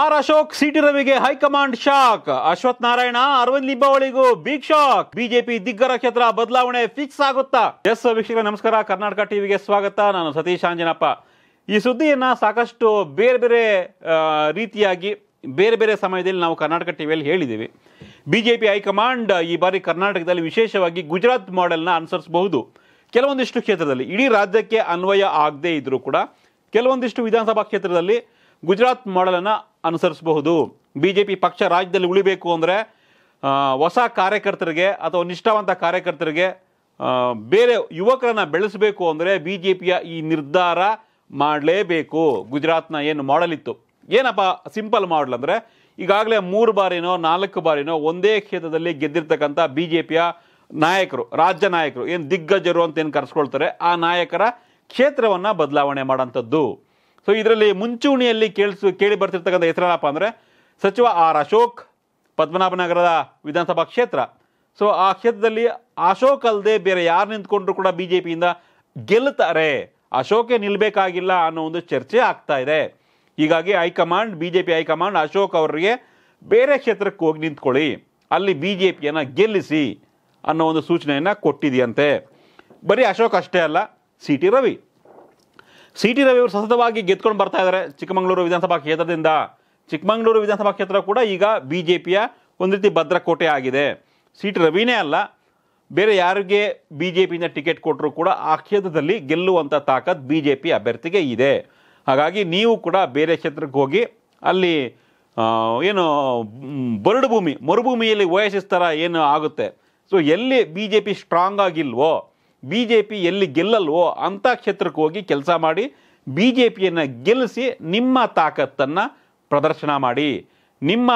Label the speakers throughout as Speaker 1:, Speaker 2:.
Speaker 1: R Ashok C T ರವಿಗೆ high command shock Ashwath Narayana Arvind ಲಿಂಬಾವಳಿಗೂ big shock BJP ದಿಗ್ಗರ ಕ್ಷೇತ್ರ ಬದಲಾವಣೆ ಫಿಕ್ಸ್ ಆಗುತ್ತಾ ಎಸ್ ವೀಕ್ಷಕರ ನಮಸ್ಕಾರ ಕರ್ನಾಟಕ ಟಿವಿಗೆ ಸ್ವಾಗತ ನಾನು ಸತೀಶ್ ಆಂಜನಪ್ಪ ಈ ಸುದ್ದಿಯನ್ನ ಸಾಕಷ್ಟು ಬೇರೆ ಬೇರೆ ರೀತಿಯಾಗಿ ಬೇರೆ ಬೇರೆ ಸಮಯದಲ್ಲಿ ನಾವು ಕರ್ನಾಟಕ ಟಿವಿಯಲ್ಲಿ ಹೇಳಿದ್ದೀವಿ ಬಿಜೆಪಿ ಹೈಕಮಾಂಡ್ ಈ ಬಾರಿ ಕರ್ನಾಟಕದಲ್ಲಿ ವಿಶೇಷವಾಗಿ ಗುಜರಾತ್ ಮಾಡೆಲ್ನ ಅನುಸರಿಸಬಹುದು ಕೆಲವೊಂದಿಷ್ಟು ಕ್ಷೇತ್ರದಲ್ಲಿ ಇಡೀ ರಾಜ್ಯಕ್ಕೆ ಅನ್ವಯ ಆಗದೇ ಇದ್ರೂ ಕೂಡ ಕೆಲವೊಂದಿಷ್ಟು ವಿಧಾನಸಭಾ ಕ್ಷೇತ್ರದಲ್ಲಿ ಗುಜರಾತ್ ಮಾಡೆಲನ್ನು ಅನುಸರಿಸಬಹುದು ಬಿ ಜೆ ಪಿ ಪಕ್ಷ ರಾಜ್ಯದಲ್ಲಿ ಉಳಿಬೇಕು ಅಂದರೆ ಹೊಸ ಕಾರ್ಯಕರ್ತರಿಗೆ ಅಥವಾ ನಿಷ್ಠಾವಂತ ಕಾರ್ಯಕರ್ತರಿಗೆ ಬೇರೆ ಯುವಕರನ್ನು ಬೆಳೆಸಬೇಕು ಅಂದರೆ ಬಿ ಜೆ ಪಿಯ ಈ ನಿರ್ಧಾರ ಮಾಡಲೇಬೇಕು ಗುಜರಾತ್ನ ಏನು ಮಾಡಲ್ ಇತ್ತು ಏನಪ್ಪ ಸಿಂಪಲ್ ಮಾಡಲ್ ಅಂದರೆ ಈಗಾಗಲೇ ಮೂರು ಬಾರಿನೋ ನಾಲ್ಕು ಬಾರಿನೋ ಒಂದೇ ಕ್ಷೇತ್ರದಲ್ಲಿ ಗೆದ್ದಿರ್ತಕ್ಕಂಥ ಬಿ ಜೆ ಪಿಯ ನಾಯಕರು ರಾಜ್ಯ ನಾಯಕರು ಏನು ದಿಗ್ಗಜರು ಅಂತ ಏನು ಕರೆಸ್ಕೊಳ್ತಾರೆ ಆ ನಾಯಕರ ಕ್ಷೇತ್ರವನ್ನು ಬದಲಾವಣೆ ಮಾಡೋಂಥದ್ದು ಸೊ ಇದರಲ್ಲಿ ಮುಂಚೂಣಿಯಲ್ಲಿ ಕೇಳಿಸು ಕೇಳಿ ಬರ್ತಿರ್ತಕ್ಕಂಥ ಹೆಸರೇನಪ್ಪ ಅಂದರೆ ಸಚಿವ ಆರ್ ಅಶೋಕ್ ಪದ್ಮನಾಭನಗರದ ವಿಧಾನಸಭಾ ಕ್ಷೇತ್ರ ಸೊ ಆ ಕ್ಷೇತ್ರದಲ್ಲಿ ಅಶೋಕ್ ಅಲ್ಲದೆ ಬೇರೆ ಯಾರು ನಿಂತ್ಕೊಂಡ್ರು ಕೂಡ ಬಿ ಜೆ ಪಿಯಿಂದ ಗೆಲ್ತಾರೆ ಅಶೋಕೇ ನಿಲ್ಲಬೇಕಾಗಿಲ್ಲ ಅನ್ನೋ ಒಂದು ಚರ್ಚೆ ಆಗ್ತಾ ಇದೆ ಹೀಗಾಗಿ high command B J P high command Ashok ಅವರಿಗೆ ಬೇರೆ ಕ್ಷೇತ್ರಕ್ಕೆ ಹೋಗಿ ನಿಂತ್ಕೊಳ್ಳಿ ಅಲ್ಲಿ ಬಿ ಜೆ ಪಿಯನ್ನು ಗೆಲ್ಲಿಸಿ ಅನ್ನೋ ಒಂದು ಸೂಚನೆಯನ್ನು ಕೊಟ್ಟಿದೆಯಂತೆ ಬರೀ ಅಶೋಕ್ ಅಷ್ಟೇ ಅಲ್ಲ C T Ravi C T Ravi ಅವರು ಸತತವಾಗಿ ಗೆದ್ಕೊಂಡು ಬರ್ತಾ ಇದ್ದಾರೆ ಚಿಕ್ಕಮಗಳೂರು ವಿಧಾನಸಭಾ ಕ್ಷೇತ್ರದಿಂದ ಚಿಕ್ಕಮಗಳೂರು ವಿಧಾನಸಭಾ ಕ್ಷೇತ್ರ ಕೂಡ ಈಗ ಬಿ ಜೆ ಪಿಯ ಒಂದು ರೀತಿ ಭದ್ರಕೋಟೆ ಆಗಿದೆ ಸಿ ಟಿ ರವಿನೇ ಅಲ್ಲ ಬೇರೆ ಯಾರಿಗೆ ಬಿ ಜೆ ಪಿಯಿಂದ ಟಿಕೆಟ್ ಕೊಟ್ಟರೂ ಕೂಡ ಆ ಕ್ಷೇತ್ರದಲ್ಲಿ ಗೆಲ್ಲುವಂಥ ತಾಕತ್ ಬಿ ಜೆ ಪಿ ಅಭ್ಯರ್ಥಿಗೆ ಇದೆ ಹಾಗಾಗಿ ನೀವು ಕೂಡ ಬೇರೆ ಕ್ಷೇತ್ರಕ್ಕೆ ಹೋಗಿ ಅಲ್ಲಿ ಏನು ಬರಡು ಭೂಮಿ ಮರುಭೂಮಿಯಲ್ಲಿ ವಯಸ್ಸಿಸ್ತಾರ ಏನು ಆಗುತ್ತೆ ಸೊ ಎಲ್ಲಿ ಬಿ ಜೆ ಪಿ ಸ್ಟ್ರಾಂಗ್ ಆಗಿಲ್ವೋ ಬಿ ಜೆ ಪಿ ಎಲ್ಲಿ ಗೆಲ್ಲಲ್ವೋ ಅಂಥ ಕ್ಷೇತ್ರಕ್ಕೆ ಹೋಗಿ ಕೆಲಸ ಮಾಡಿ ಬಿ ಜೆ ಪಿಯನ್ನು ಗೆಲ್ಲಿಸಿ ನಿಮ್ಮ ತಾಕತ್ತನ್ನು ಪ್ರದರ್ಶನ ಮಾಡಿ ನಿಮ್ಮ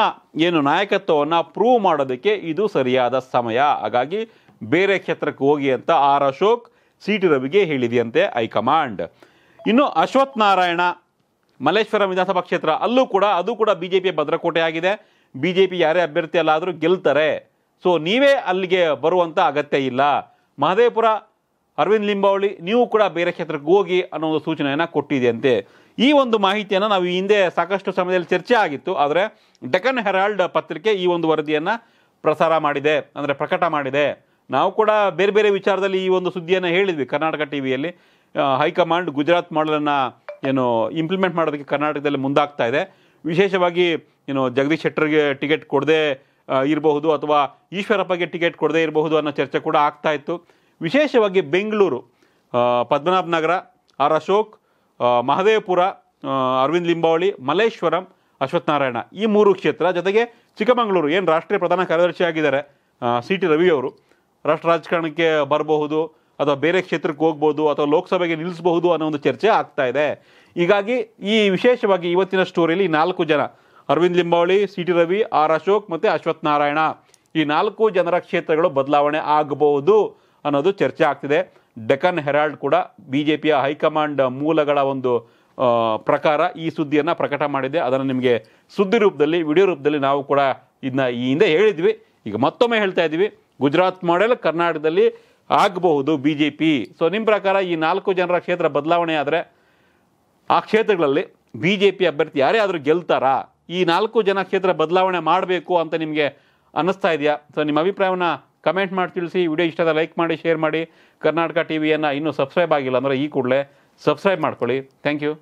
Speaker 1: ಏನು ನಾಯಕತ್ವವನ್ನು ಪ್ರೂವ್ ಮಾಡೋದಕ್ಕೆ ಇದು ಸರಿಯಾದ ಸಮಯ ಹಾಗಾಗಿ ಬೇರೆ ಕ್ಷೇತ್ರಕ್ಕೆ ಹೋಗಿ ಅಂತ ಆರ್ ಅಶೋಕ್ ಸಿ ಟಿ ರವಿಗೆ ಹೇಳಿದೆಯಂತೆ ಹೈಕಮಾಂಡ್ ಇನ್ನು ಅಶ್ವತ್ ನಾರಾಯಣ ಮಲ್ಲೇಶ್ವರಂ ವಿಧಾನಸಭಾ ಕ್ಷೇತ್ರ ಅಲ್ಲೂ ಕೂಡ ಅದು ಕೂಡ ಬಿ ಜೆ ಪಿ ಭದ್ರಕೋಟೆ ಆಗಿದೆ ಬಿ ಜೆ ಪಿ ಯಾರೇ ಅಭ್ಯರ್ಥಿ ಅಲ್ಲಾದರೂ ಗೆಲ್ತಾರೆ ಸೊ ನೀವೇ ಅಲ್ಲಿಗೆ ಬರುವಂಥ ಅಗತ್ಯ ಇಲ್ಲ ಮಹದೇವಪುರ ಅರವಿಂದ್ ಲಿಂಬಾವಳಿ ನೀವು ಕೂಡ ಬೇರೆ ಕ್ಷೇತ್ರಕ್ಕೆ ಹೋಗಿ ಅನ್ನೋ ಒಂದು ಸೂಚನೆಯನ್ನು ಕೊಟ್ಟಿದೆಯಂತೆ ಈ ಒಂದು ಮಾಹಿತಿಯನ್ನು ನಾವು ಹಿಂದೆ ಸಾಕಷ್ಟು ಸಮಯದಲ್ಲಿ ಚರ್ಚೆ ಆಗಿತ್ತು ಆದರೆ ಡೆಕನ್ ಹೆರಾಲ್ಡ್ ಪತ್ರಿಕೆ ಈ ಒಂದು ವರದಿಯನ್ನು ಪ್ರಸಾರ ಮಾಡಿದೆ ಅಂದರೆ ಪ್ರಕಟ ಮಾಡಿದೆ ನಾವು ಕೂಡ ಬೇರೆ ಬೇರೆ ವಿಚಾರದಲ್ಲಿ ಈ ಒಂದು ಸುದ್ದಿಯನ್ನು ಹೇಳಿದ್ವಿ ಕರ್ನಾಟಕ ಟಿ ವಿಯಲ್ಲಿ ಹೈಕಮಾಂಡ್ ಗುಜರಾತ್ ಮಾಡಲನ್ನು ಏನು ಇಂಪ್ಲಿಮೆಂಟ್ ಮಾಡೋದಕ್ಕೆ ಕರ್ನಾಟಕದಲ್ಲಿ ಮುಂದಾಗ್ತಾ ಇದೆ ವಿಶೇಷವಾಗಿ ಏನು ಜಗದೀಶ್ ಶೆಟ್ಟರ್ಗೆ ಟಿಕೆಟ್ ಕೊಡದೆ ಇರಬಹುದು ಅಥವಾ ಈಶ್ವರಪ್ಪಗೆ ಟಿಕೆಟ್ ಕೊಡದೇ ಇರಬಹುದು ಅನ್ನೋ ಚರ್ಚೆ ಕೂಡ ಆಗ್ತಾ ಇತ್ತು ವಿಶೇಷವಾಗಿ ಬೆಂಗಳೂರು ಪದ್ಮನಾಭ ನಗರ ಆರ್ ಅಶೋಕ್ ಮಹದೇವಪುರ ಅರವಿಂದ್ ಲಿಂಬಾವಳಿ ಮಲ್ಲೇಶ್ವರಂ ಅಶ್ವತ್ಥನಾರಾಯಣ ಈ ಮೂರು ಕ್ಷೇತ್ರ ಜೊತೆಗೆ ಚಿಕ್ಕಮಗಳೂರು ಏನು ರಾಷ್ಟ್ರೀಯ ಪ್ರಧಾನ ಕಾರ್ಯದರ್ಶಿ ಆಗಿದ್ದಾರೆ ಸಿ ಟಿ ರವಿಯವರು ರಾಷ್ಟ್ರ ರಾಜಕಾರಣಕ್ಕೆ ಬರಬಹುದು ಅಥವಾ ಬೇರೆ ಕ್ಷೇತ್ರಕ್ಕೆ ಹೋಗ್ಬೋದು ಅಥವಾ ಲೋಕಸಭೆಗೆ ನಿಲ್ಲಿಸಬಹುದು ಅನ್ನೋ ಒಂದು ಚರ್ಚೆ ಆಗ್ತಾ ಇದೆ ಹೀಗಾಗಿ ಈ ವಿಶೇಷವಾಗಿ ಇವತ್ತಿನ ಸ್ಟೋರಿಯಲ್ಲಿ ನಾಲ್ಕು ಜನ Arvind Limbavali C T Ravi R Ashok ಮತ್ತು ಅಶ್ವತ್ಥನಾರಾಯಣ ಈ ನಾಲ್ಕು ಜನರ ಕ್ಷೇತ್ರಗಳು ಬದಲಾವಣೆ ಆಗಬಹುದು ಅನ್ನೋದು ಚರ್ಚೆ ಆಗ್ತಿದೆ ಡೆಕನ್ ಹೆರಾಲ್ಡ್ ಕೂಡ ಬಿ ಜೆ ಪಿಯ ಹೈಕಮಾಂಡ್ ಮೂಲಗಳ ಒಂದು ಪ್ರಕಾರ ಈ ಸುದ್ದಿಯನ್ನು ಪ್ರಕಟ ಮಾಡಿದೆ ಅದನ್ನು ನಿಮಗೆ ಸುದ್ದಿ ರೂಪದಲ್ಲಿ ವಿಡಿಯೋ ರೂಪದಲ್ಲಿ ನಾವು ಕೂಡ ಇದನ್ನ ಈ ಹಿಂದೆ ಹೇಳಿದ್ವಿ ಈಗ ಮತ್ತೊಮ್ಮೆ ಹೇಳ್ತಾ ಇದ್ದೀವಿ ಗುಜರಾತ್ ಮಾಡೆಲ್ ಕರ್ನಾಟಕದಲ್ಲಿ ಆಗಬಹುದು ಬಿ ಜೆ ಪಿ ಸೊ ನಿಮ್ಮ ಪ್ರಕಾರ ಈ ನಾಲ್ಕು ಜನರ ಕ್ಷೇತ್ರ ಬದಲಾವಣೆ ಆದರೆ ಆ ಕ್ಷೇತ್ರಗಳಲ್ಲಿ ಬಿ ಜೆ ಪಿ ಅಭ್ಯರ್ಥಿ ಯಾರೇ ಆದರೂ ಗೆಲ್ತಾರಾ ಈ ನಾಲ್ಕು ಜನ ಕ್ಷೇತ್ರ ಬದಲಾವಣೆ ಮಾಡಬೇಕು ಅಂತ ನಿಮಗೆ ಅನ್ನಿಸ್ತಾ ಇದೆಯಾ ಸೊ ನಿಮ್ಮ ಅಭಿಪ್ರಾಯವನ್ನು ಕಮೆಂಟ್ ಮಾಡಿ ತಿಳಿಸಿ ವಿಡಿಯೋ ಇಷ್ಟ ಲೈಕ್ ಮಾಡಿ ಶೇರ್ ಮಾಡಿ ಕರ್ನಾಟಕ ಟಿ ವಿಯನ್ನು ಇನ್ನೂ ಸಬ್ಸ್ಕ್ರೈಬ್ ಆಗಿಲ್ಲ ಅಂದರೆ ಈ ಕೂಡಲೇ ಸಬ್ಸ್ಕ್ರೈಬ್ ಮಾಡ್ಕೊಳ್ಳಿ ಥ್ಯಾಂಕ್ ಯು